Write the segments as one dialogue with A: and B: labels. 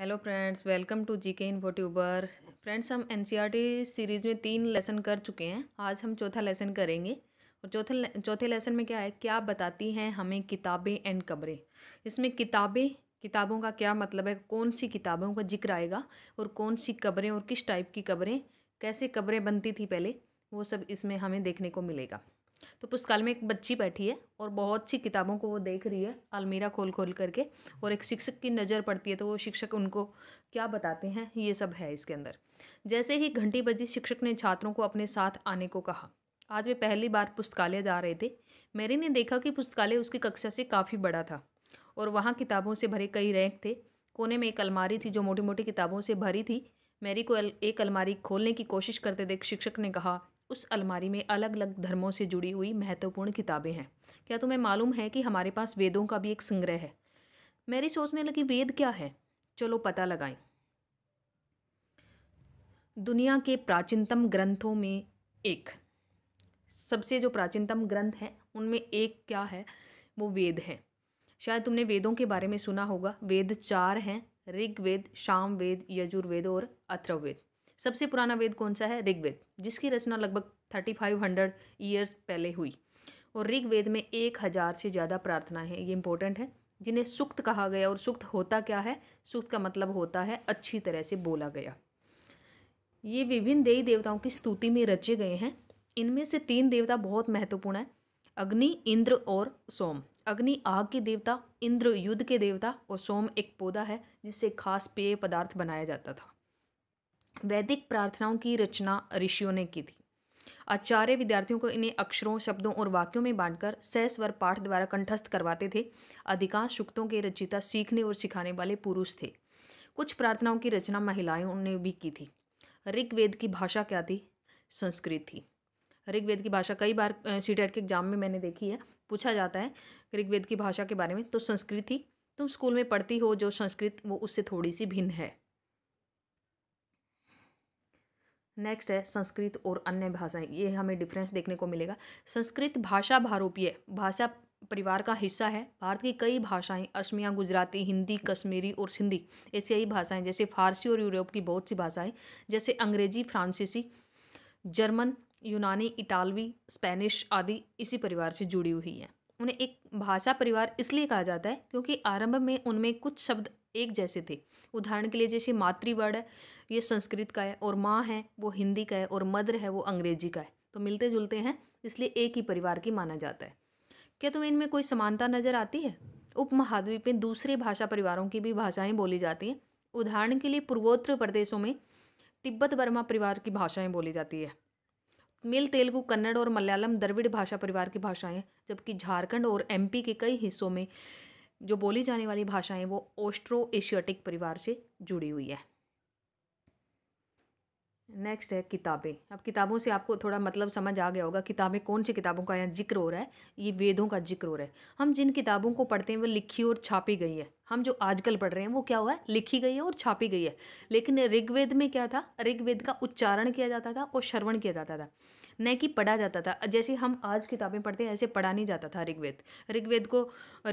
A: hello friends welcome to G K इन वोट्यूबर friends हम एन सीरीज़ e में तीन लेसन कर चुके हैं आज हम चौथा लेसन करेंगे और चौथा चौथे लेसन में क्या है क्या बताती हैं हमें किताबें एंड कब्रें इसमें किताबें किताबों का क्या मतलब है कौन सी किताबों का जिक्र आएगा और कौन सी कब्रें और किस टाइप की कब्रें कैसे कब्रें बनती थी पहले वो सब इसमें हमें देखने को मिलेगा तो पुस्तकालय में एक बच्ची बैठी है और बहुत सी किताबों को वो देख रही है अलमीरा खोल खोल करके और एक शिक्षक की नज़र पड़ती है तो वो शिक्षक उनको क्या बताते हैं ये सब है इसके अंदर जैसे ही घंटी बजी शिक्षक ने छात्रों को अपने साथ आने को कहा आज वे पहली बार पुस्तकालय जा रहे थे मैरी ने देखा कि पुस्तकालय उसकी कक्षा से काफ़ी बड़ा था और वहाँ किताबों से भरे कई रैंक थे कोने में एक अलमारी थी जो मोटी मोटी किताबों से भरी थी मैरी को एक अलमारी खोलने की कोशिश करते देख शिक्षक ने कहा उस अलमारी में अलग अलग धर्मों से जुड़ी हुई महत्वपूर्ण किताबें हैं क्या तुम्हें मालूम है कि हमारे पास वेदों का भी एक संग्रह है मेरी सोचने लगी वेद क्या है चलो पता लगाएं दुनिया के प्राचीनतम ग्रंथों में एक सबसे जो प्राचीनतम ग्रंथ हैं उनमें एक क्या है वो वेद है शायद तुमने वेदों के बारे में सुना होगा वेद चार हैं ऋग्वेद शाम वेद यजुर्वेद और अथर्ववेद सबसे पुराना वेद कौन सा है ऋग्वेद जिसकी रचना लगभग थर्टी फाइव हंड्रेड ईयर्स पहले हुई और ऋग्वेद में एक हज़ार से ज़्यादा प्रार्थना है ये इंपॉर्टेंट है जिन्हें सुक्त कहा गया और सुक्त होता क्या है सुक्त का मतलब होता है अच्छी तरह से बोला गया ये विभिन्न देवी देवताओं की स्तुति में रचे गए हैं इनमें से तीन देवता बहुत महत्वपूर्ण है अग्नि इंद्र और सोम अग्नि आग के देवता इंद्र युद्ध के देवता और सोम एक पौधा है जिससे खास पेय पदार्थ बनाया जाता था वैदिक प्रार्थनाओं की रचना ऋषियों ने की थी आचार्य विद्यार्थियों को इन्हें अक्षरों शब्दों और वाक्यों में बांटकर सहस्वर पाठ द्वारा कंठस्थ करवाते थे अधिकांश सूक्तों के रचिता सीखने और सिखाने वाले पुरुष थे कुछ प्रार्थनाओं की रचना महिलाओं ने भी की थी ऋग्वेद की भाषा क्या थी संस्कृत थी ऋग्वेद की भाषा कई बार सी के एग्जाम में मैंने देखी है पूछा जाता है ऋग्वेद की भाषा के बारे में तो संस्कृत थी तुम स्कूल में पढ़ती हो जो संस्कृत वो उससे थोड़ी सी भिन्न है नेक्स्ट है संस्कृत और अन्य भाषाएं ये हमें डिफरेंस देखने को मिलेगा संस्कृत भाषा भारूपीय भाषा परिवार का हिस्सा है भारत की कई भाषाएं असमिया गुजराती हिंदी कश्मीरी और सिंधी एशियाई भाषाएं जैसे फारसी और यूरोप की बहुत सी भाषाएं जैसे अंग्रेजी फ्रांसीसी जर्मन यूनानी इटालवी स्पेनिश आदि इसी परिवार से जुड़ी हुई हैं उन्हें एक भाषा परिवार इसलिए कहा जाता है क्योंकि आरंभ में उनमें कुछ शब्द एक जैसे थे उदाहरण के लिए जैसे मातृवर्ण है ये संस्कृत का है और माँ है वो हिंदी का है और मदर है वो अंग्रेजी का है तो मिलते जुलते हैं इसलिए एक ही परिवार की माना जाता है क्या तुम्हें इनमें कोई समानता नजर आती है उपमहाद्वीप में दूसरे भाषा परिवारों की भी भाषाएं बोली जाती हैं उदाहरण के लिए पूर्वोत्तर प्रदेशों में तिब्बत वर्मा परिवार की भाषाएं बोली जाती है मिल तेलुगु कन्नड़ और मलयालम द्रविड़ भाषा परिवार की भाषाएं जबकि झारखंड और एमपी के कई हिस्सों में जो बोली जाने वाली भाषाएं वो ओस्ट्रो एशियाटिक परिवार से जुड़ी हुई है नेक्स्ट है किताबें अब किताबों से आपको थोड़ा मतलब समझ आ गया होगा किताबें कौन सी किताबों का यहाँ जिक्र हो रहा है ये वेदों का जिक्र हो रहा है हम जिन किताबों को पढ़ते हैं वो लिखी और छापी गई है हम जो आजकल पढ़ रहे हैं वो क्या हुआ है लिखी गई है और छापी गई है लेकिन ऋग्वेद में क्या था ऋग्वेद का उच्चारण किया जाता था और श्रवण किया जाता था न कि पढ़ा जाता था जैसे हम आज किताबें पढ़ते हैं ऐसे पढ़ा नहीं जाता था ऋग्वेद ऋग्वेद को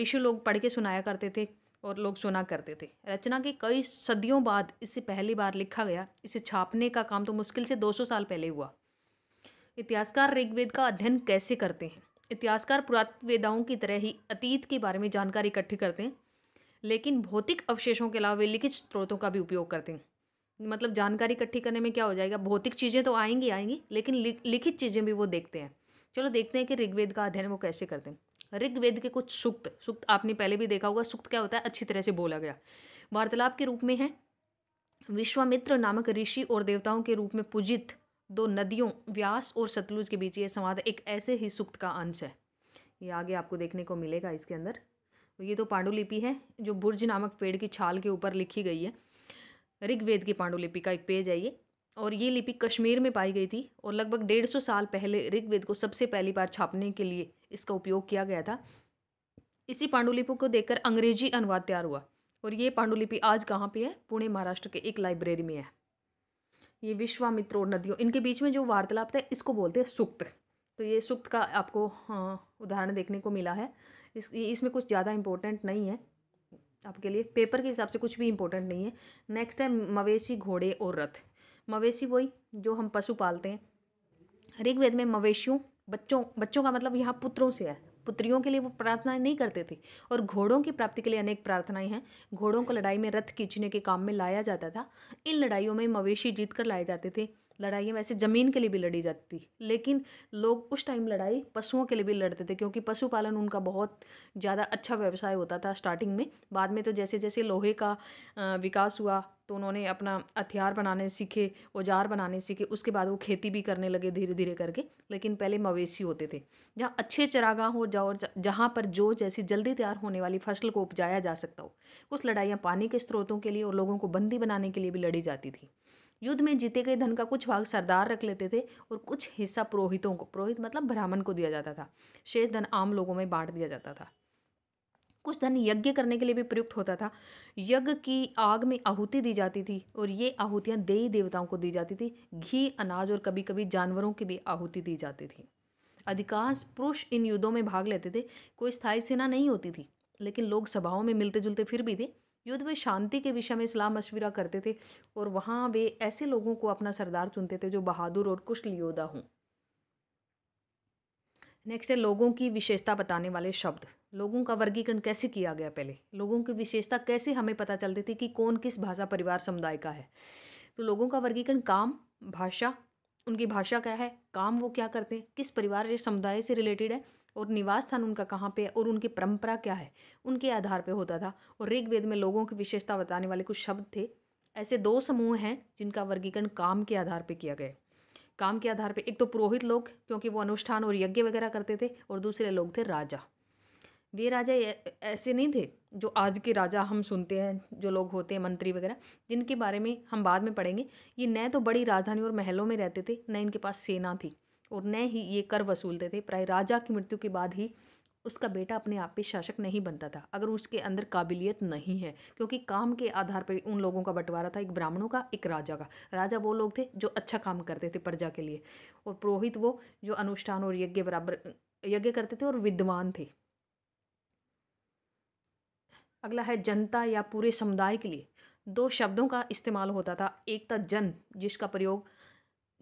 A: ऋषि लोग पढ़ के सुनाया करते थे और लोग सुना करते थे रचना के कई सदियों बाद इसे पहली बार लिखा गया इसे छापने का काम तो मुश्किल से 200 साल पहले हुआ इतिहासकार ऋग्वेद का अध्ययन कैसे करते हैं इतिहासकार पुरातवेदाओं की तरह ही अतीत के बारे में जानकारी इकट्ठी करते हैं लेकिन भौतिक अवशेषों के अलावा वे लिखित स्रोतों का भी उपयोग करते हैं मतलब जानकारी इकट्ठी करने में क्या हो जाएगा भौतिक चीज़ें तो आएंगी आएंगी लेकिन लि, लिखित चीज़ें भी वो देखते हैं चलो देखते हैं कि ऋग्वेद का अध्ययन वो कैसे करते हैं ऋग्वेद के कुछ सूक्त सूक्त आपने पहले भी देखा होगा सूक्त क्या होता है अच्छी तरह से बोला गया वार्तालाप के रूप में है विश्वामित्र नामक ऋषि और देवताओं के रूप में पूजित दो नदियों व्यास और सतलुज के बीच ये संवाद एक ऐसे ही सूक्त का अंश है ये आगे आपको देखने को मिलेगा इसके अंदर ये तो पांडुलिपि है जो बुर्ज नामक पेड़ की छाल के ऊपर लिखी गई है ऋग्वेद की पांडुलिपि का एक पेज है ये और ये लिपि कश्मीर में पाई गई थी और लगभग डेढ़ सौ साल पहले ऋग्वेद को सबसे पहली बार छापने के लिए इसका उपयोग किया गया था इसी पांडुलिपि को देखकर अंग्रेजी अनुवाद तैयार हुआ और ये पांडुलिपि आज कहाँ पे है पुणे महाराष्ट्र के एक लाइब्रेरी में है ये विश्वामित्र और नदियों इनके बीच में जो वार्तालाप था इसको बोलते हैं सुक्त तो ये सुक्त का आपको हाँ, उदाहरण देखने को मिला है इस इसमें कुछ ज़्यादा इम्पोर्टेंट नहीं है आपके लिए पेपर के हिसाब से कुछ भी इंपॉर्टेंट नहीं है नेक्स्ट है मवेशी घोड़े और रथ मवेशी वही जो हम पशु पालते हैं ऋग्वेद में मवेशियों बच्चों बच्चों का मतलब यहाँ पुत्रों से है पुत्रियों के लिए वो प्रार्थनाएं नहीं करते थे और घोड़ों की प्राप्ति के लिए अनेक प्रार्थनाएं हैं घोड़ों को लड़ाई में रथ खींचने के काम में लाया जाता था इन लड़ाइयों में मवेशी जीत कर लाए जाते थे लड़ाइयाँ वैसे ज़मीन के लिए भी लड़ी जाती लेकिन लोग उस टाइम लड़ाई पशुओं के लिए भी लड़ते थे क्योंकि पशुपालन उनका बहुत ज़्यादा अच्छा व्यवसाय होता था स्टार्टिंग में बाद में तो जैसे जैसे लोहे का विकास हुआ तो उन्होंने अपना हथियार बनाने सीखे औजार बनाने सीखे उसके बाद वो खेती भी करने लगे धीरे धीरे करके लेकिन पहले मवेशी होते थे जहाँ अच्छे चरागाह हो और जहाँ पर जो जैसी जल्दी तैयार होने वाली फसल को उपजाया जा सकता हो कुछ लड़ाइयाँ पानी के स्रोतों के लिए और लोगों को बंदी बनाने के लिए भी लड़ी जाती थी युद्ध में जीते गए धन का कुछ भाग सरदार रख लेते थे और कुछ हिस्सा पुरोहितों को पुरोहित मतलब ब्राह्मण को दिया जाता था शेष धन आम लोगों में बांट दिया जाता था कुछ धन यज्ञ करने के लिए भी प्रयुक्त होता था यज्ञ की आग में आहुति दी जाती थी और ये आहुतियाँ देवी देवताओं को दी जाती थी घी अनाज और कभी कभी जानवरों की भी आहुति दी जाती थी अधिकांश पुरुष इन युद्धों में भाग लेते थे कोई स्थायी सेना नहीं होती थी लेकिन लोग सभाओं में मिलते जुलते फिर भी थे युद्ध व शांति के विषय में सलाह मशविरा करते थे और वहाँ वे ऐसे लोगों को अपना सरदार चुनते थे जो बहादुर और कुशल योद्धा हों नेक्स्ट है लोगों की विशेषता बताने वाले शब्द लोगों का वर्गीकरण कैसे किया गया पहले लोगों की विशेषता कैसे हमें पता चलती थी कि कौन किस भाषा परिवार समुदाय का है तो लोगों का वर्गीकरण काम भाषा उनकी भाषा क्या है काम वो क्या करते हैं किस परिवार या समुदाय से रिलेटेड है और निवास स्थान उनका कहाँ पे और उनकी परंपरा क्या है उनके आधार पे होता था और ऋग्वेद में लोगों की विशेषता बताने वाले कुछ शब्द थे ऐसे दो समूह हैं जिनका वर्गीकरण काम के आधार पर किया गया काम के आधार पर एक तो पुरोहित लोग क्योंकि वो अनुष्ठान और यज्ञ वगैरह करते थे और दूसरे लोग थे राजा वे राजा ऐसे नहीं थे जो आज के राजा हम सुनते हैं जो लोग होते हैं मंत्री वगैरह जिनके बारे में हम बाद में पढ़ेंगे ये न तो बड़ी राजधानी और महलों में रहते थे न इनके पास सेना थी और न ही ये कर वसूलते थे प्राय राजा की मृत्यु के बाद ही उसका बेटा अपने आप पे शासक नहीं बनता था अगर उसके अंदर काबिलियत नहीं है क्योंकि काम के आधार पर उन लोगों का बंटवारा था एक ब्राह्मणों का एक राजा का राजा वो लोग थे जो अच्छा काम करते थे प्रजा के लिए और पुरोहित वो जो अनुष्ठान और यज्ञ बराबर यज्ञ करते थे और विद्वान थे अगला है जनता या पूरे समुदाय के लिए दो शब्दों का इस्तेमाल होता था एक था जन जिसका प्रयोग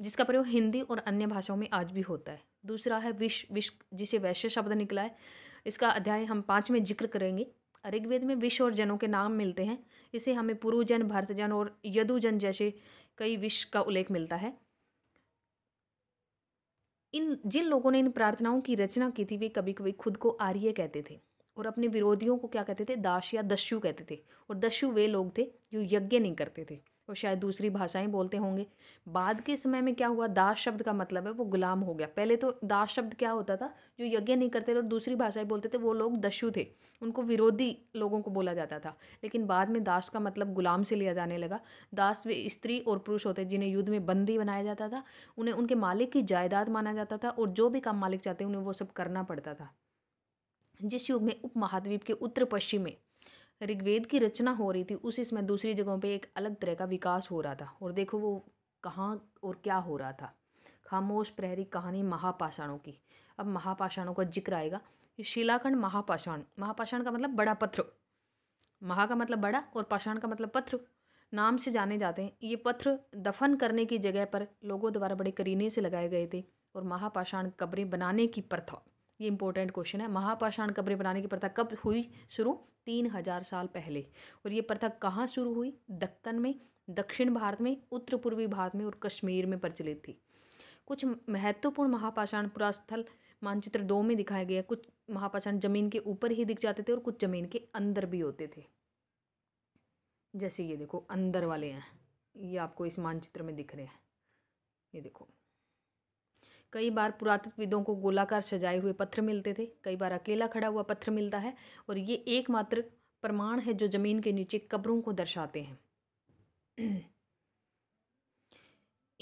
A: जिसका प्रयोग हिंदी और अन्य भाषाओं में आज भी होता है दूसरा है विश्व विश्व जिसे वैश्य शब्द निकला है इसका अध्याय हम पाँच में जिक्र करेंगे ऋग्वेद में विश्व और जनों के नाम मिलते हैं इसे हमें पूर्वजन भरतजन और यदुजन जैसे कई विश्व का उल्लेख मिलता है इन जिन लोगों ने इन प्रार्थनाओं की रचना की थी वे कभी कभी खुद को आर्य कहते थे और अपने विरोधियों को क्या कहते थे दास या दस्यु कहते थे और दस्यु वे लोग थे जो यज्ञ नहीं करते थे वो शायद दूसरी भाषाएं बोलते होंगे बाद के समय में क्या हुआ दास शब्द का मतलब है वो गुलाम हो गया पहले तो दास शब्द क्या होता था जो यज्ञ नहीं करते थे और दूसरी भाषाएं बोलते थे वो लोग दस्यु थे उनको विरोधी लोगों को बोला जाता था लेकिन बाद में दास का मतलब गुलाम से लिया जाने लगा दास वे स्त्री और पुरुष होते जिन्हें युद्ध में बंदी बनाया जाता था उन्हें उनके मालिक की जायदाद माना जाता था और जो भी काम मालिक चाहते उन्हें वो सब करना पड़ता था जिस युग में महाद्वीप के उत्तर पश्चिम में ऋग्वेद की रचना हो रही थी उसी समय दूसरी जगहों पे एक अलग तरह का विकास हो रहा था और देखो वो कहाँ और क्या हो रहा था खामोश प्रहरी कहानी महापाषाणों की अब महापाषाणों का जिक्र आएगा शिलाखंड महापाषाण महापाषाण का मतलब बड़ा पत्र महा का मतलब बड़ा और पाषाण का मतलब पत्र नाम से जाने जाते हैं ये पत्र दफन करने की जगह पर लोगों द्वारा बड़े करीने से लगाए गए थे और महापाषाण कब्रें बनाने की प्रथा ये इंपॉर्टेंट क्वेश्चन है महापाषाण कब्रें बनाने की प्रथा कब हुई शुरू तीन हजार साल पहले और ये प्रथा कहाँ शुरू हुई दक्कन में दक्षिण भारत में उत्तर पूर्वी भारत में और कश्मीर में प्रचलित थी कुछ महत्वपूर्ण महापाषाण पुरास्थल मानचित्र दो में दिखाया गया कुछ महापाषाण जमीन के ऊपर ही दिख जाते थे और कुछ जमीन के अंदर भी होते थे जैसे ये देखो अंदर वाले हैं ये आपको इस मानचित्र में दिख रहे हैं ये देखो कई बार पुरातत्वविदों को गोलाकार सजाए हुए पत्थर मिलते थे कई बार अकेला खड़ा हुआ पत्थर मिलता है और ये एकमात्र प्रमाण है जो ज़मीन के नीचे कब्रों को दर्शाते हैं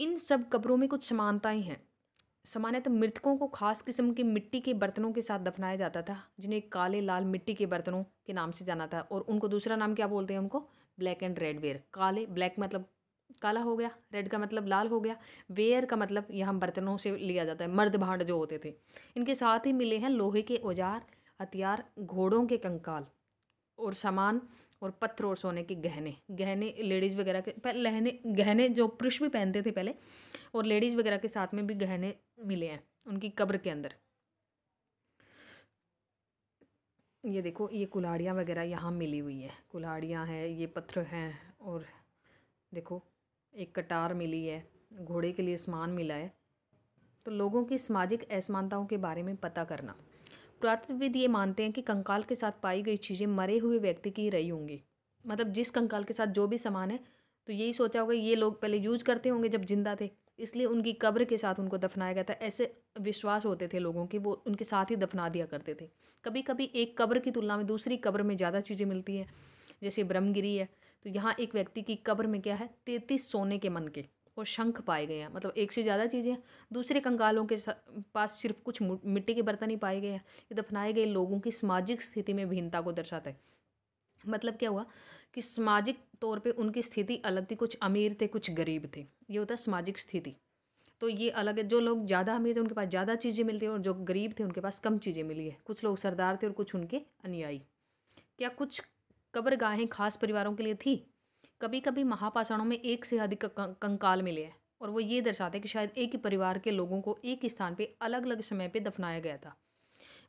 A: इन सब कब्रों में कुछ समानताएं हैं सामान्यतः मृतकों को खास किस्म की मिट्टी के बर्तनों के साथ दफनाया जाता था जिन्हें काले लाल मिट्टी के बर्तनों के नाम से जाना था और उनको दूसरा नाम क्या बोलते हैं उनको ब्लैक एंड रेड वेयर काले ब्लैक मतलब काला हो गया रेड का मतलब लाल हो गया वेयर का मतलब यह बर्तनों से लिया जाता है मर्द भांड जो होते थे इनके साथ ही मिले हैं लोहे के औजार हथियार घोड़ों के कंकाल और सामान और पत्थर और सोने के गहने गहने लेडीज़ वगैरह के लहने गहने जो पुरुष भी पहनते थे पहले और लेडीज़ वगैरह के साथ में भी गहने मिले हैं उनकी कब्र के अंदर ये देखो ये कुल्हाड़ियाँ वगैरह यहाँ मिली हुई है कुल्हाड़ियाँ हैं ये पत्थर हैं और देखो एक कटार मिली है घोड़े के लिए सामान मिला है तो लोगों की सामाजिक असमानताओं के बारे में पता करना पुरातत्वविद ये मानते हैं कि कंकाल के साथ पाई गई चीज़ें मरे हुए व्यक्ति की रही होंगी मतलब जिस कंकाल के साथ जो भी सामान है तो यही सोचा होगा ये लोग पहले यूज करते होंगे जब जिंदा थे इसलिए उनकी कब्र के साथ उनको दफनाया गया था ऐसे विश्वास होते थे लोगों की वो उनके साथ ही दफना दिया करते थे कभी कभी एक कब्र की तुलना में दूसरी कब्र में ज़्यादा चीज़ें मिलती हैं जैसे ब्रह्मगिरी है तो यहाँ एक व्यक्ति की कब्र में क्या है तैतीस सोने के मन के और शंख पाए गए हैं मतलब एक से ज़्यादा चीज़ें हैं दूसरे कंगालों के पास सिर्फ कुछ मिट्टी के बर्तन ही पाए गए हैं ये दफनाए तो गए लोगों की सामाजिक स्थिति में भिन्नता को दर्शाता है मतलब क्या हुआ कि सामाजिक तौर पे उनकी स्थिति अलग थी कुछ अमीर थे कुछ गरीब थे ये होता है सामाजिक स्थिति तो ये अलग है जो लोग ज़्यादा अमीर थे उनके पास ज़्यादा चीज़ें मिलती हैं और जो गरीब थे उनके पास कम चीज़ें मिली है कुछ लोग सरदार थे और कुछ उनके अनुयायी क्या कुछ कब्रगाहें खास परिवारों के लिए थी कभी कभी महापाषाणों में एक से अधिक कंकाल मिले हैं और वो ये दर्शाते हैं कि शायद एक ही परिवार के लोगों को एक स्थान पर अलग अलग समय पर दफनाया गया था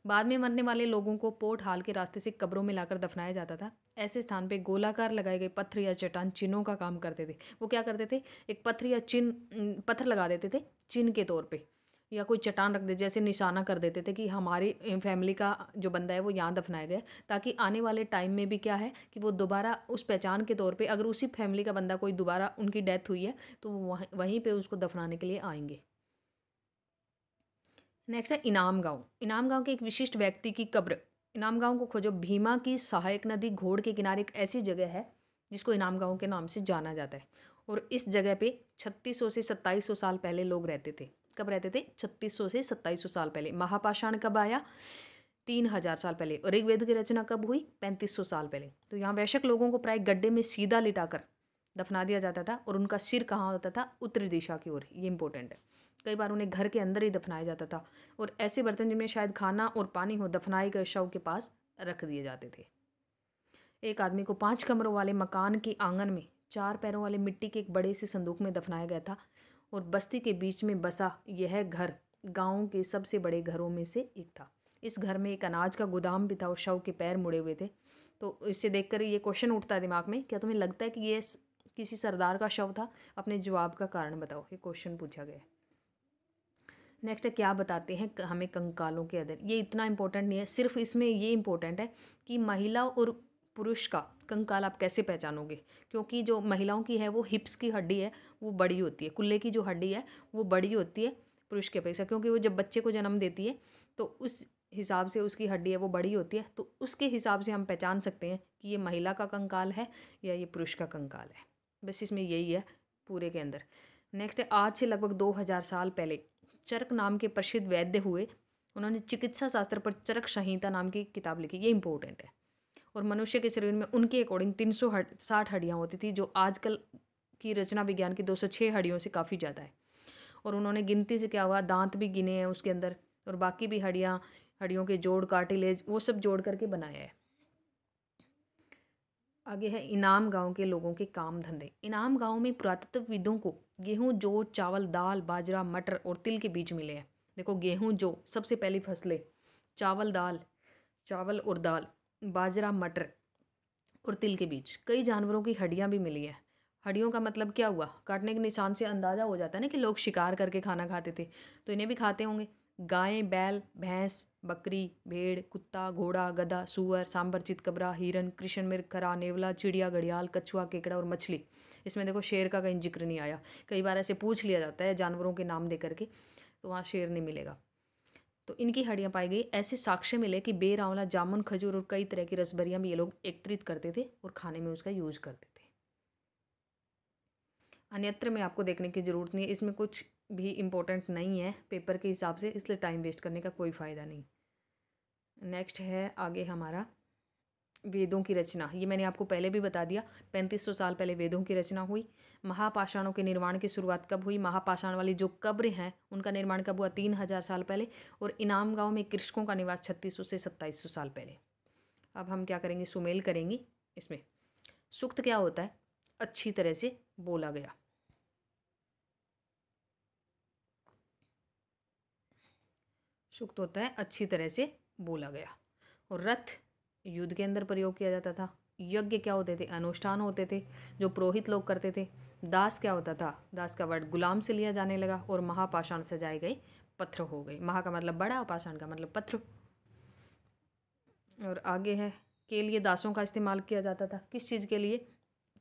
A: बाद में मरने वाले लोगों को पोर्ट हाल के रास्ते से कब्रों में लाकर दफनाया जाता था ऐसे स्थान पे गोलाकार लगाए गए पत्थर या चट्टान चिन्हों का काम करते थे वो क्या करते थे एक पत्थर या चिन्ह पत्थर लगा देते थे चिन्ह के तौर पर या कोई चट्टान रख दे जैसे निशाना कर देते थे कि हमारी फैमिली का जो बंदा है वो यहाँ दफनाया गया ताकि आने वाले टाइम में भी क्या है कि वो दोबारा उस पहचान के तौर पर अगर उसी फैमिली का बंदा कोई दोबारा उनकी डेथ हुई है तो वो वहीं वहीं पर उसको दफनाने के लिए आएंगे नेक्स्ट है इनाम गाँव इनाम गाँव के एक विशिष्ट व्यक्ति की कब्र इनाम गाँव को खोजो भीमा की सहायक नदी घोड़ के किनारे एक ऐसी जगह है जिसको इनाम गाँव के नाम से जाना जाता है और इस जगह पे 3600 से 2700 साल पहले लोग रहते थे कब रहते थे 3600 से 2700 साल पहले महापाषाण कब आया तीन हजार साल पहले और ऋग्वेद की रचना कब हुई पैंतीस सौ साल पहले तो यहाँ वैश्यक लोगों को प्राय गड्ढे में सीधा लिटाकर दफना दिया जाता था और उनका सिर कहाँ होता था उत्तरी दिशा की ओर ये इंपॉर्टेंट है कई बार उन्हें घर के अंदर ही दफनाया जाता था और ऐसे बर्तन जिनमें शायद खाना और पानी हो दफनाए गए शव के पास रख दिए जाते थे एक आदमी को पाँच कमरों वाले मकान के आंगन में चार पैरों वाले मिट्टी के एक बड़े से संदूक में दफनाया गया था और बस्ती के बीच में बसा यह घर गाँव के सबसे बड़े घरों में से एक था इस घर में एक अनाज का गोदाम भी था और शव के पैर मुड़े हुए थे तो इसे देखकर ये क्वेश्चन उठता है दिमाग में क्या तुम्हें लगता है कि ये किसी सरदार का शव था अपने जवाब का कारण बताओ ये क्वेश्चन पूछा गया नेक्स्ट है क्या बताते हैं हमें कंकालों के अधीन ये इतना इंपॉर्टेंट नहीं है सिर्फ इसमें ये इम्पोर्टेंट है कि महिला और पुरुष का कंकाल आप कैसे पहचानोगे क्योंकि जो महिलाओं की है वो हिप्स की हड्डी है वो बड़ी होती है कुल्ले की जो हड्डी है वो बड़ी होती है पुरुष के अपेक्षा क्योंकि वो जब बच्चे को जन्म देती है तो उस हिसाब से उसकी हड्डी है वो बड़ी होती है तो उसके हिसाब से हम पहचान सकते हैं कि ये महिला का कंकाल है या ये पुरुष का कंकाल है बस इसमें यही है पूरे के अंदर नेक्स्ट आज से लगभग दो हज़ार साल पहले चरक नाम के प्रसिद्ध वैद्य हुए उन्होंने चिकित्सा शास्त्र पर चरक संहिता नाम की किताब लिखी ये इंपॉर्टेंट है और मनुष्य के शरीर में उनके अकॉर्डिंग तीन सौ साठ हड्डियाँ होती थी जो आजकल की रचना विज्ञान की दो सौ छः हड्डियों से काफ़ी ज़्यादा है और उन्होंने गिनती से क्या हुआ दांत भी गिने हैं उसके अंदर और बाकी भी हड्डियाँ हड्डियों के जोड़ कार्टिलेज वो सब जोड़ करके बनाया है आगे है इनाम गांव के लोगों के काम धंधे इनाम गांव में पुरातत्वविदों को गेहूं जो चावल दाल बाजरा मटर और तिल के बीज मिले हैं देखो गेहूं जो सबसे पहली फसलें चावल दाल चावल और दाल बाजरा मटर और तिल के बीज कई जानवरों की हड्डियाँ भी मिली हैं हड्डियों का मतलब क्या हुआ काटने के निशान से अंदाज़ा हो जाता है ना कि लोग शिकार करके खाना खाते थे तो इन्हें भी खाते होंगे गायें बैल भैंस बकरी भेड़ कुत्ता घोड़ा गधा सुअर सांबर चितकबरा हिरन कृष्ण मिर्ग खरा नेवला चिड़िया घड़ियाल कछुआ केकड़ा और मछली इसमें देखो शेर का कहीं जिक्र नहीं आया कई बार ऐसे पूछ लिया जाता है जानवरों के नाम दे करके तो वहाँ शेर नहीं मिलेगा तो इनकी हड्डियाँ पाई गई ऐसे साक्ष्य मिले कि बेर आंवला जामुन खजूर और कई तरह की रसभरियाँ भी ये लोग एकत्रित करते थे और खाने में उसका यूज करते थे अन्यत्र में आपको देखने की ज़रूरत नहीं है इसमें कुछ भी इम्पोर्टेंट नहीं है पेपर के हिसाब से इसलिए टाइम वेस्ट करने का कोई फ़ायदा नहीं नेक्स्ट है आगे हमारा वेदों की रचना ये मैंने आपको पहले भी बता दिया पैंतीस सौ साल पहले वेदों की रचना हुई महापाषाणों के निर्माण की शुरुआत कब हुई महापाषाण वाली जो कब्र हैं उनका निर्माण कब हुआ तीन हज़ार साल पहले और इनाम गांव में कृषकों का निवास छत्तीस से सत्ताईस सौ साल पहले अब हम क्या करेंगे सुमेल करेंगे इसमें सुक्त क्या होता है अच्छी तरह से बोला गया सुक्त होता है अच्छी तरह से बोला गया और रथ युद्ध के अंदर प्रयोग किया जाता था यज्ञ क्या होते थे अनुष्ठान होते थे जो पुरोहित लोग करते थे दास क्या होता था दास का वर्ड गुलाम से लिया जाने लगा और महापाषाण जाए गए पत्थर हो गए महा का मतलब बड़ा पाषाण का मतलब पत्थर और आगे है के लिए दासों का इस्तेमाल किया जाता था किस चीज़ के लिए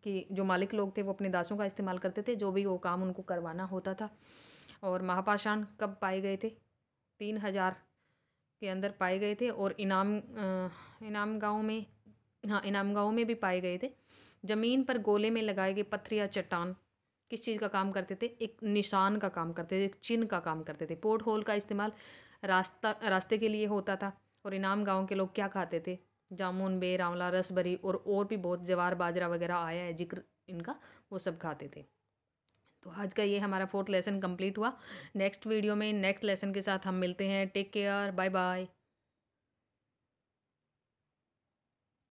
A: कि जो मालिक लोग थे वो अपने दासों का इस्तेमाल करते थे जो भी वो काम उनको करवाना होता था और महापाषाण कब पाए गए थे तीन हजार के अंदर पाए गए थे और इनाम इनाम गाँव में हाँ इनाम गाँव में भी पाए गए थे ज़मीन पर गोले में लगाए गए पत्थर या चट्टान किस चीज़ का काम करते थे एक निशान का काम करते थे एक चिन्ह का काम करते थे पोर्ट होल का इस्तेमाल रास्ता रास्ते के लिए होता था और इनाम गांव के लोग क्या खाते थे जामुन बेर आंवला रसबरी और और भी बहुत जवार बाजरा वगैरह आया है जिक्र इनका वो सब खाते थे तो आज का ये हमारा फोर्थ लेसन कंप्लीट हुआ नेक्स्ट वीडियो में नेक्स्ट लेसन के साथ हम मिलते हैं टेक केयर बाय बाय